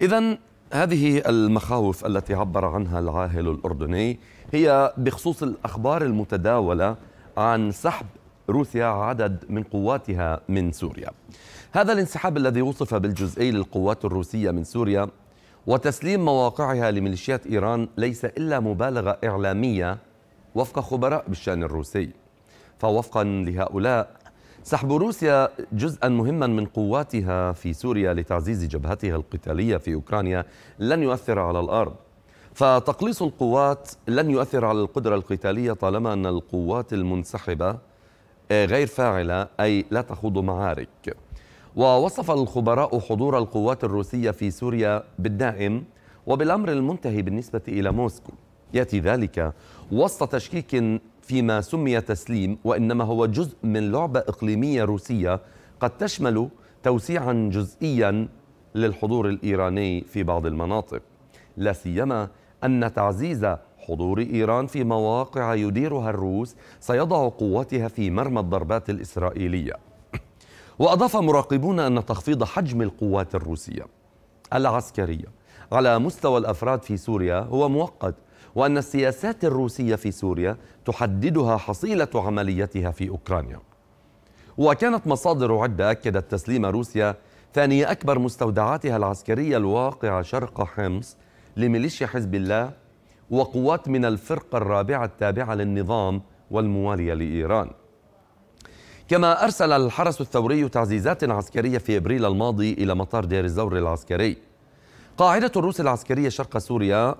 إذا هذه المخاوف التي عبر عنها العاهل الأردني هي بخصوص الأخبار المتداولة عن سحب روسيا عدد من قواتها من سوريا هذا الانسحاب الذي وصف بالجزئي للقوات الروسية من سوريا وتسليم مواقعها لميليشيات إيران ليس إلا مبالغة إعلامية وفق خبراء بالشأن الروسي فوفقا لهؤلاء سحب روسيا جزءا مهما من قواتها في سوريا لتعزيز جبهتها القتالية في أوكرانيا لن يؤثر على الأرض فتقليص القوات لن يؤثر على القدرة القتالية طالما أن القوات المنسحبة آه، غير فاعلة أي لا تخوض معارك ووصف الخبراء حضور القوات الروسية في سوريا بالدائم وبالأمر المنتهي بالنسبة إلى موسكو ياتي ذلك وسط تشكيك فيما سمي تسليم وانما هو جزء من لعبه اقليميه روسيه قد تشمل توسيعا جزئيا للحضور الايراني في بعض المناطق لا سيما ان تعزيز حضور ايران في مواقع يديرها الروس سيضع قوتها في مرمى الضربات الاسرائيليه واضاف مراقبون ان تخفيض حجم القوات الروسيه العسكريه على مستوى الافراد في سوريا هو مؤقت وأن السياسات الروسية في سوريا تحددها حصيلة عمليتها في أوكرانيا وكانت مصادر عدة أكدت تسليم روسيا ثاني أكبر مستودعاتها العسكرية الواقعة شرق حمص لميليشيا حزب الله وقوات من الفرقة الرابعة التابعة للنظام والموالية لإيران كما أرسل الحرس الثوري تعزيزات عسكرية في إبريل الماضي إلى مطار دير الزور العسكري قاعدة الروس العسكرية شرق سوريا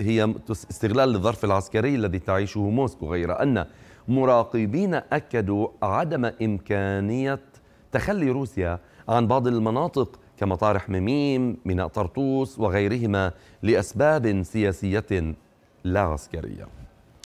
هي استغلال الظرف العسكري الذي تعيشه موسكو غير أن مراقبين أكدوا عدم إمكانية تخلي روسيا عن بعض المناطق كمطارح ميميم ميناء طرطوس وغيرهما لأسباب سياسية لا عسكرية